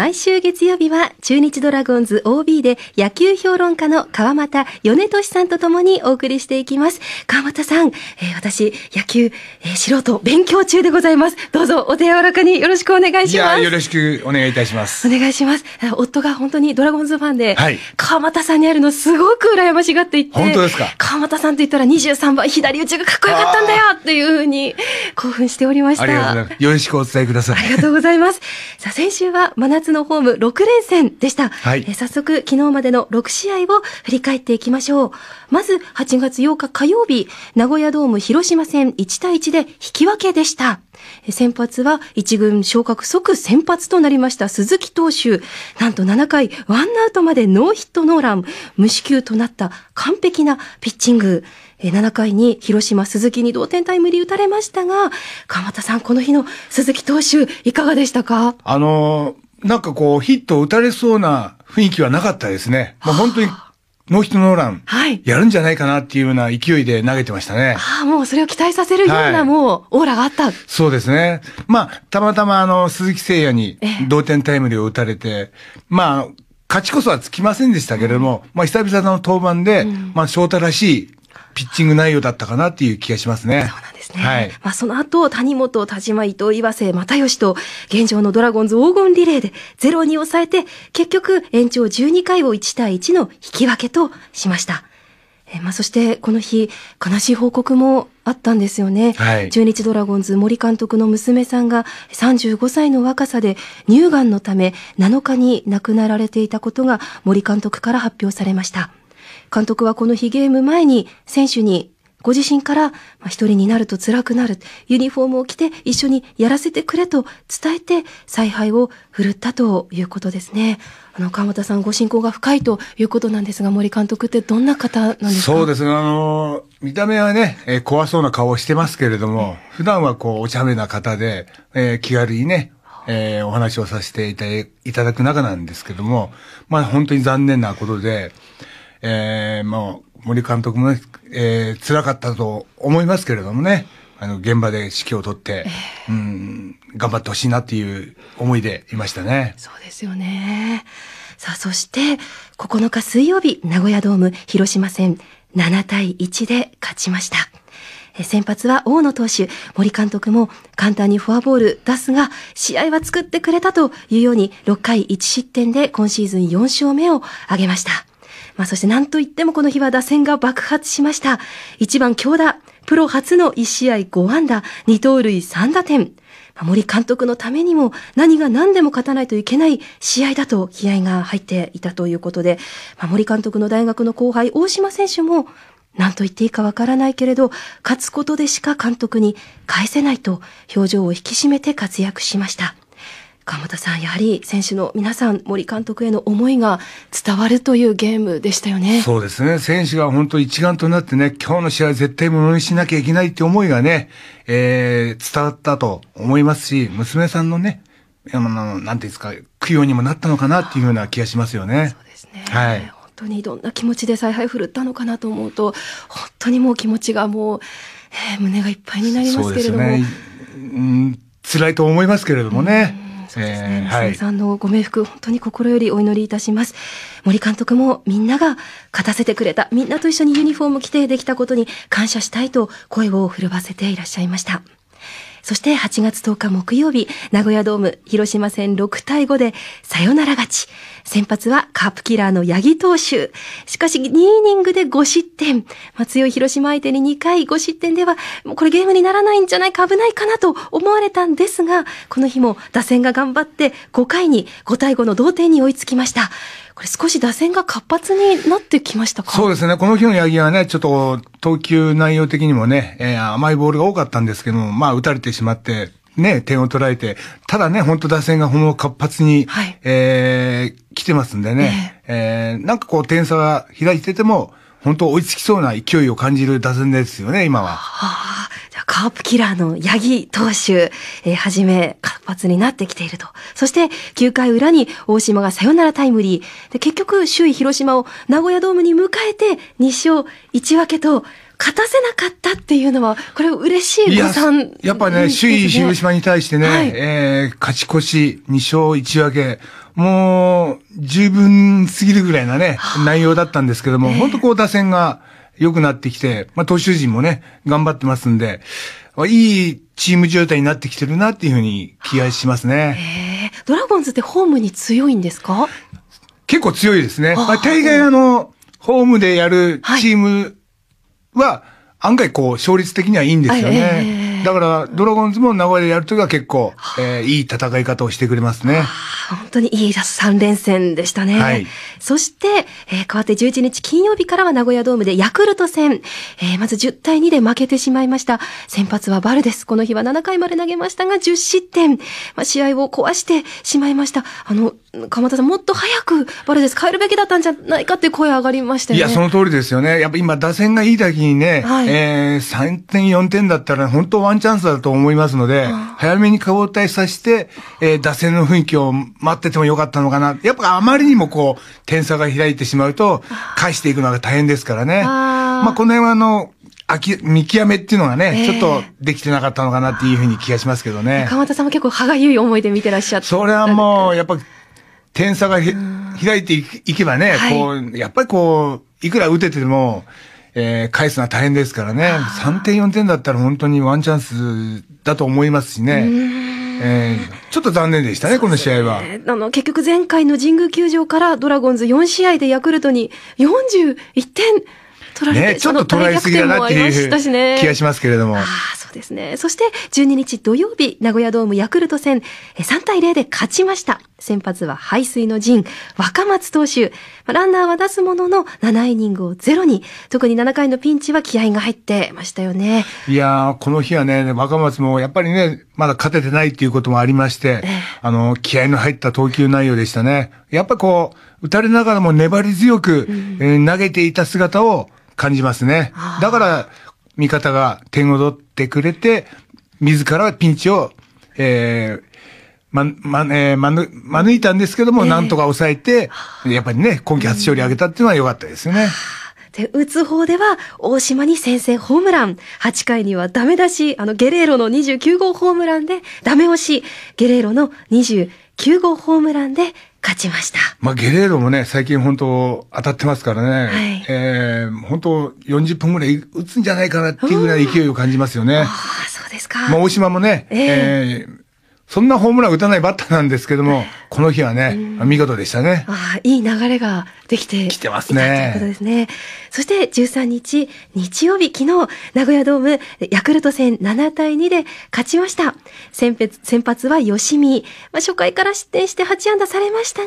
毎週月曜日は中日ドラゴンズ OB で野球評論家の川又米俊さんとともにお送りしていきます。川又さん、えー、私、野球、えー、素人勉強中でございます。どうぞお手柔らかによろしくお願いします。よろしくお願いいたします。お願いします。夫が本当にドラゴンズファンで、はい、川又さんにあるのすごく羨ましがっていて、本当ですか川又さんと言ったら23番左打ちがかっこよかったんだよっていうふうに興奮しておりました。よろしくお伝えください。ありがとうございます。さあ、先週は真夏のホーム6連戦でした。はい、え早速、昨日までの6試合を振り返っていきましょう。まず、8月8日火曜日、名古屋ドーム広島戦1対1で引き分けでした。先発は1軍昇格即先発となりました鈴木投手。なんと7回ワンアウトまでノーヒットノーラン、無四球となった完璧なピッチング。7回に広島鈴木に同点タイムリー打たれましたが、鎌田さん、この日の鈴木投手、いかがでしたかあのーなんかこう、ヒットを打たれそうな雰囲気はなかったですね。もう本当に、ノーヒットノーラン、はい、やるんじゃないかなっていうような勢いで投げてましたね。ああ、もうそれを期待させるような、もう、オーラがあった、そうですね。まあ、たまたまあの、鈴木誠也に同点タイムリーを打たれて、ええ、まあ、勝ちこそはつきませんでしたけれども、うん、まあ、久々の登板で、うん、まあ、翔太らしいピッチング内容だったかなっていう気がしますね。そうなんですね。はい。まあ、その後、谷本、田島、伊藤、岩瀬、又吉と、現状のドラゴンズ黄金リレーでゼロに抑えて、結局、延長12回を1対1の引き分けとしました。えまあ、そしてこの日、悲しい報告もあったんですよね、はい、中日ドラゴンズ森監督の娘さんが35歳の若さで乳がんのため7日に亡くなられていたことが森監督から発表されました。監督はこの日ゲーム前に選手にご自身から一人になると辛くなる、ユニフォームを着て一緒にやらせてくれと伝えて采配を振るったということですね。あの、川本さん、ご信仰が深いということなんですが、森監督ってどんな方なんですかそうですね、あの、見た目はね、えー、怖そうな顔をしてますけれども、普段はこう、お茶目な方で、えー、気軽にね、えー、お話をさせていただく中なんですけども、まあ本当に残念なことで、えー、もう森監督もね、えー、辛かったと思いますけれどもね、あの、現場で指揮を取って、えー、うん、頑張ってほしいなっていう思いでいましたね。そうですよね。さあ、そして、9日水曜日、名古屋ドーム広島戦、7対1で勝ちました。先発は大野投手、森監督も簡単にフォアボール出すが、試合は作ってくれたというように、6回1失点で今シーズン4勝目を挙げました。まあ、そして何といってもこの日は打線が爆発しました。1番強打。プロ初の1試合5安打、2盗塁3打点。森監督のためにも何が何でも勝たないといけない試合だと気合が入っていたということで、森監督の大学の後輩、大島選手も何と言っていいかわからないけれど、勝つことでしか監督に返せないと表情を引き締めて活躍しました。本さん、やはり選手の皆さん、森監督への思いが伝わるというゲームでしたよね。そうですね。選手が本当一丸となってね、今日の試合絶対ものにしなきゃいけないって思いがね、えー、伝わったと思いますし、娘さんのね、あの、なんていうんですか、供養にもなったのかなっていうような気がしますよね。そうですね。はい。本当にどんな気持ちで采配振るったのかなと思うと、本当にもう気持ちがもう、えー、胸がいっぱいになりますけれども。そうですね。うん、辛いと思いますけれどもね。うんそうですね、えー、さんのご冥福本当に心よりお祈りいたします森監督もみんなが勝たせてくれたみんなと一緒にユニフォーム着てできたことに感謝したいと声を震わせていらっしゃいましたそして8月10日木曜日、名古屋ドーム広島戦6対5でサヨナラ勝ち。先発はカープキラーの八木投手。しかし2イニングで5失点。まあ、強い広島相手に2回5失点では、もうこれゲームにならないんじゃないか危ないかなと思われたんですが、この日も打線が頑張って5回に5対5の同点に追いつきました。これ少し打線が活発になってきましたかそうですね。この日の八木はね、ちょっと投球内容的にもね、えー、甘いボールが多かったんですけども、まあ打たれてしまって、ね、点を取られて、ただね、本当打線がほんの活発に、はい、えー、来てますんでね、えー、えー、なんかこう点差が開いてても、本当追いつきそうな勢いを感じる打線ですよね、今は。はあ、じゃあカープキラーの八木投手、えー、はじめ活発になってきていると。そして9回裏に大島がサヨナラタイムリー。で結局、首位広島を名古屋ドームに迎えて2勝1分けと、勝たせなかったっていうのは、これ嬉しい誤算やっぱね、首位広島に対してね、はい、えー、勝ち越し2勝1分け。もう、十分すぎるぐらいなね、内容だったんですけども、本当こう打線が良くなってきて、まあ投手陣もね、頑張ってますんで、いいチーム状態になってきてるなっていうふうに気がしますね。ドラゴンズってホームに強いんですか結構強いですね。まあ、大概あの、ホームでやるチームは、案外こう、勝率的にはいいんですよね。はいえーだから、ドラゴンズも名古屋でやるときは結構、えー、いい戦い方をしてくれますね。本当にいい3連戦でしたね。はい、そして、えー、変わって11日金曜日からは名古屋ドームでヤクルト戦、えー、まず10対2で負けてしまいました。先発はバルです。この日は7回まで投げましたが10失点。まあ、試合を壊してしまいました。あの、鎌田さん、もっと早くバルデス変えるべきだったんじゃないかって声上がりましたよね。いや、その通りですよね。やっぱ今打線がいいだけにね、はい、えー、3点4点だったら本当はワンチャンスだと思いますので、早めに交代させて、えー、打線の雰囲気を待っててもよかったのかな。やっぱあまりにもこう、点差が開いてしまうと、返していくのが大変ですからね。あまあ、この辺はあの、あき、見極めっていうのがね、えー、ちょっとできてなかったのかなっていうふうに気がしますけどね。鎌田さんも結構歯がゆい思いで見てらっしゃった。それはもう、やっぱ、点差が開いていけばね、はい、こう、やっぱりこう、いくら打てても、えー、返すのは大変ですからね。3点4点だったら本当にワンチャンスだと思いますしね。えー、ちょっと残念でしたね、この試合は。あの、結局前回の神宮球場からドラゴンズ4試合でヤクルトに41点ね、ちょっと捉えすぎだなっていう気がしますけれども。あそうですね。そして12日土曜日、名古屋ドームヤクルト戦、3対0で勝ちました。先発は排水の陣、若松投手。ランナーは出すものの、7イニングをゼロに、特に7回のピンチは気合が入ってましたよね。いやー、この日はね、若松もやっぱりね、まだ勝ててないっていうこともありまして、あの、気合の入った投球内容でしたね。やっぱこう、打たれながらも粘り強く、うん、えー、投げていた姿を、感じますね。だから、味方が点を取ってくれて、自らピンチを、えー、ま、ま、えー、まぬ、まぬいたんですけども、なんとか抑えて、やっぱりね、今季初勝利上げたっていうのは良かったですね。で、打つ方では、大島に先制ホームラン。8回にはダメ出し、あの、ゲレーロの29号ホームランで、ダメ押し、ゲレーロの29号ホームランで、勝ちました。まあ、ゲレードもね、最近本当当たってますからね。はい、えー、本当40分ぐらい打つんじゃないかなっていうぐらい勢いを感じますよね。ああ、そうですか。まあ、大島もね、えー、えーそんなホームラン打たないバッターなんですけども、この日はね、見事でしたね。ああ、いい流れができてきてますね。ということですね。そして13日、日曜日、昨日、名古屋ドーム、ヤクルト戦7対2で勝ちました。先発先発は吉見。まあ、初回から失点して8安打されましたが、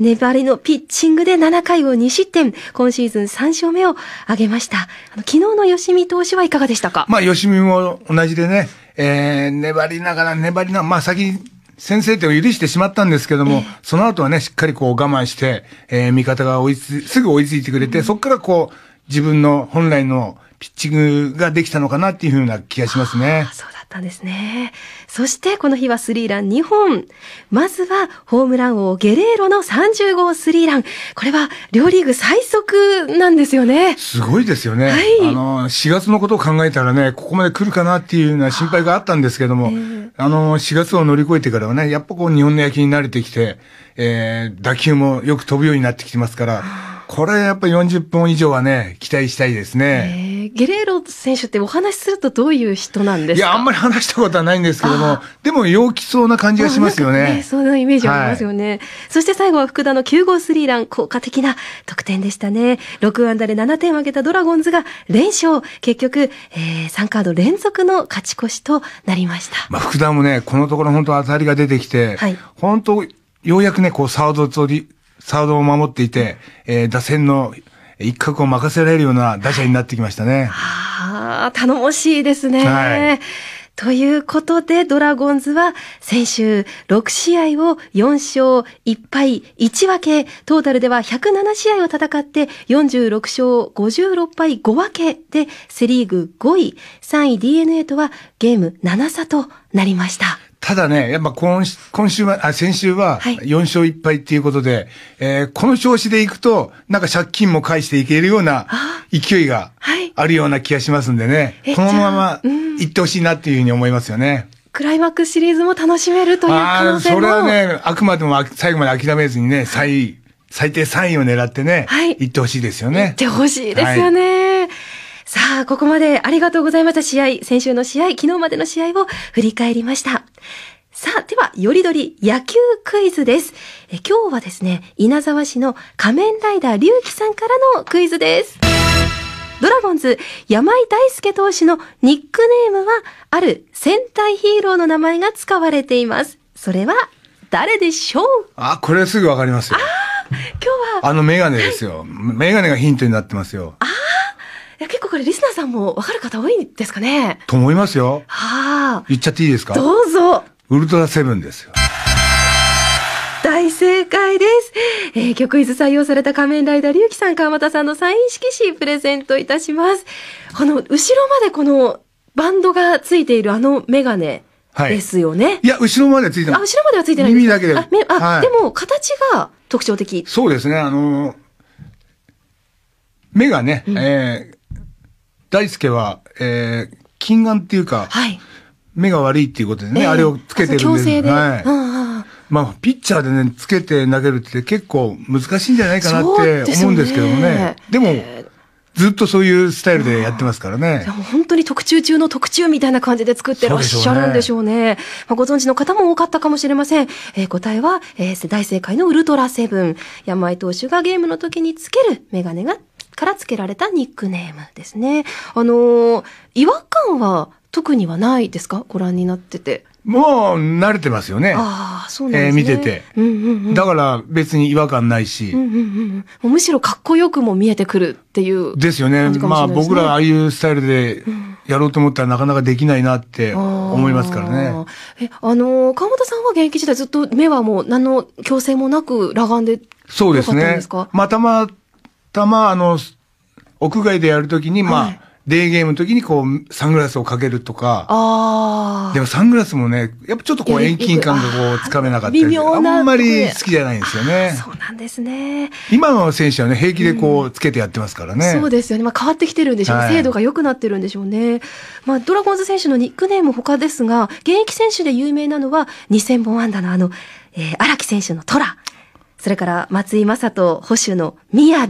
粘りのピッチングで7回を2失点、今シーズン3勝目を挙げました。昨日の吉見投手はいかがでしたかまあ、吉見も同じでね、えー、粘りながら粘りな、まあ先に先制点を許してしまったんですけども、その後はね、しっかりこう我慢して、えー、味方が追いつ、すぐ追いついてくれて、うん、そっからこう、自分の本来のピッチングができたのかなっていうふうな気がしますね。そうだったんですね。そしてこの日はスリーラン2本。まずはホームラン王ゲレーロの30号スリーラン。これは両リーグ最速なんですよね。すごいですよね。はい、あの、4月のことを考えたらね、ここまで来るかなっていうような心配があったんですけども、あえー、あの、4月を乗り越えてからはね、やっぱこう日本の野球に慣れてきて、えー、打球もよく飛ぶようになってきてますから、これやっぱ40分以上はね、期待したいですね。えーゲレーロ選手ってお話しするとどういう人なんですかいや、あんまり話したことはないんですけども、でも陽気そうな感じがしますよね。ねそんなイメージありますよね、はい、そして最後は福田の9号スリーラン、効果的な得点でしたね。6ダーで7点を挙げたドラゴンズが連勝。結局、えー、3カード連続の勝ち越しとなりました。まあ、福田もね、このところ本当当たりが出てきて、はい、本当ようやくね、こう、サード取り、サードを守っていて、えー、打線の一角を任せられるような打者になってきましたね。はあ、頼もしいですね。はい。ということで、ドラゴンズは先週6試合を4勝1敗1分け、トータルでは107試合を戦って46勝56敗5分けでセリーグ5位、3位 DNA とはゲーム7差となりました。ただね、やっぱ今今週は、あ、先週は4勝1敗っていうことで、はい、えー、この調子でいくと、なんか借金も返していけるような勢いがあるような気がしますんでね、はい、このままいってほしいなっていうふうに思いますよね。クライマックスシリーズも楽しめるという可能性もそれはね、あくまでも最後まで諦めずにね、最、最低3位を狙ってね、はい、行ってほしいですよね。行ってほしいですよね。はいさあ、ここまでありがとうございました試合、先週の試合、昨日までの試合を振り返りました。さあ、では、よりどり野球クイズです。え今日はですね、稲沢市の仮面ライダー龍樹さんからのクイズです。ドラゴンズ、山井大輔投手のニックネームは、ある戦隊ヒーローの名前が使われています。それは、誰でしょうあ、これすぐわかりますよ。ああ、今日は。あのメガネですよ。メガネがヒントになってますよ。あ。や結構これリスナーさんもわかる方多いんですかねと思いますよ。はあ。言っちゃっていいですかどうぞ。ウルトラセブンですよ。大正解です。えー、曲一イズ採用された仮面ライダー、龍樹さん、川又さんのサイン色紙プレゼントいたします。この、後ろまでこの、バンドがついているあのメガネ。ですよね、い。や、後ろまでついてない。あ、後ろまではついてない。耳だけで。あ、あ、はい、でも、形が特徴的。そうですね、あのー、目がね、うん、えー、大輔は、えー、近眼っていうか、はい、目が悪いっていうことでね、えー、あれをつけてるんで強制で。はい。まあ、ピッチャーでね、つけて投げるって結構難しいんじゃないかなって思うんですけどもね。でねでも、ずっとそういうスタイルでやってますからね。うん、本当に特注中の特注みたいな感じで作ってらっしゃるんでしょうね。うねまあ、ご存知の方も多かったかもしれません。えー、答えは、えー、大正解のウルトラセブン。山井投手がゲームの時につけるメガネがから付けられたニックネームですね。あのー、違和感は特にはないですかご覧になってて。もう慣れてますよね。ああ、そうなんですね。えー、見てて、うんうんうん。だから別に違和感ないし、うんうんうん。むしろかっこよくも見えてくるっていう、ですよね。まあ僕らああいうスタイルでやろうと思ったらなかなかできないなって思いますからね。え、あのー、川本さんは現役時代ずっと目はもう何の矯正もなく裸眼でそうですね。またまたま、あの、屋外でやるときに、まあ、はいデーゲームの時にこう、サングラスをかけるとか。ああ。でもサングラスもね、やっぱちょっとこう遠近感がこう、つかめなかったり。微妙な。あんまり好きじゃないんですよね。そうなんですね。今の選手はね、平気でこう、つけてやってますからね、うん。そうですよね。まあ変わってきてるんでしょう、はい、精度が良くなってるんでしょうね。まあ、ドラゴンズ選手のニックネーム他ですが、現役選手で有名なのは、2000本安打のあの、えー、荒木選手のトラ。それから松井正人捕手の雅、え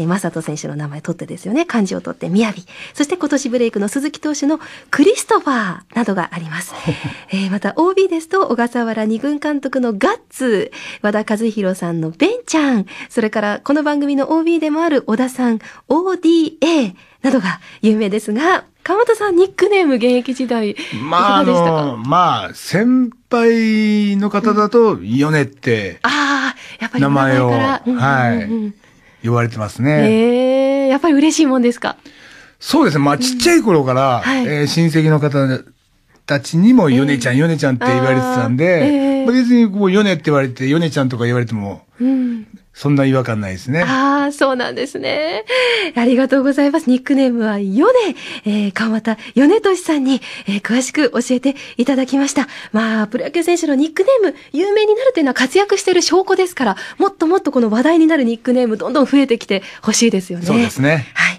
ー、正人選手の名前取ってですよね。漢字を取って雅。そして今年ブレイクの鈴木投手のクリストファーなどがあります。えー、また OB ですと、小笠原二軍監督のガッツ、和田和弘さんのベンちゃん、それからこの番組の OB でもある小田さん、ODA などが有名ですが、川田さん、ニックネーム現役時代、まあ、あの、まあ、先輩の方だと、ヨネって、ああ、やっぱり名前を、はい、言われてますね。ええやっぱり嬉しいもんですかそうですね。まあ、ちっちゃい頃から、え親戚の方たちにも、ヨネちゃん、ヨネちゃんって言われてたんで、別にこう、ヨネって言われて、ヨネちゃんとか言われても、そんな違和感ないですね。ああ、そうなんですね。ありがとうございます。ニックネームはヨネ、えー、川ネ米シさんに、えー、詳しく教えていただきました。まあ、プロ野球選手のニックネーム、有名になるというのは活躍している証拠ですから、もっともっとこの話題になるニックネーム、どんどん増えてきてほしいですよね。そうですね。はい。